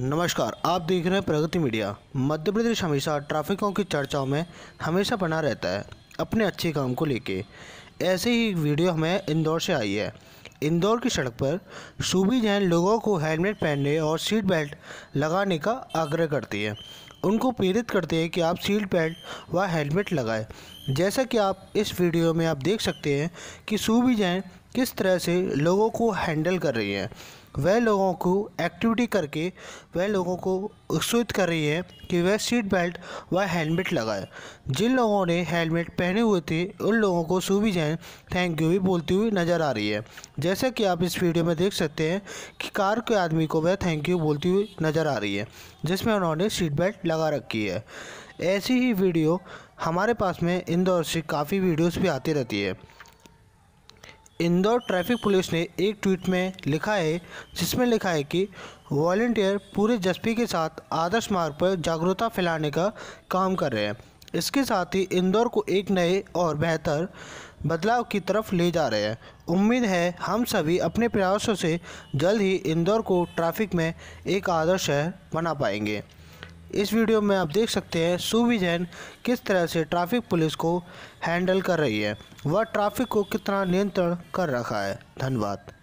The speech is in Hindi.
नमस्कार आप देख रहे हैं प्रगति मीडिया मध्य प्रदेश हमेशा ट्रैफिकों की चर्चाओं में हमेशा बना रहता है अपने अच्छे काम को लेके ऐसे ही वीडियो हमें इंदौर से आई है इंदौर की सड़क पर सूबी जैन लोगों को हेलमेट पहनने और सीट बेल्ट लगाने का आग्रह करती है उनको प्रेरित करते हैं कि आप सीट बेल्ट व हेलमेट लगाएं जैसा कि आप इस वीडियो में आप देख सकते हैं कि सूबी जैन किस तरह से लोगों को हैंडल कर रही है वह लोगों को एक्टिविटी करके वह लोगों को उत्सुक कर रही है कि वह सीट बेल्ट व हेलमेट लगाए जिन लोगों ने हेलमेट पहने हुए थे उन लोगों को सूबी जैन थैंक यू भी बोलती हुई नज़र आ रही है जैसा कि आप इस वीडियो में देख सकते हैं कि कार के आदमी को वह थैंक यू बोलती हुई नज़र आ रही है जिसमें उन्होंने सीट बेल्ट लगा रखी है ऐसी ही वीडियो हमारे पास में इंदौर से काफ़ी वीडियोस भी आती रहती है इंदौर ट्रैफिक पुलिस ने एक ट्वीट में लिखा है जिसमें लिखा है कि वॉल्टियर पूरे जस्पी के साथ आदर्श मार्ग पर जागरूकता फैलाने का काम कर रहे हैं इसके साथ ही इंदौर को एक नए और बेहतर बदलाव की तरफ ले जा रहे हैं उम्मीद है हम सभी अपने प्रयासों से जल्द ही इंदौर को ट्रैफिक में एक आदर्श शहर बना पाएंगे इस वीडियो में आप देख सकते हैं सूवी जैन किस तरह से ट्रैफिक पुलिस को हैंडल कर रही है वह ट्रैफिक को कितना नियंत्रण कर रखा है धन्यवाद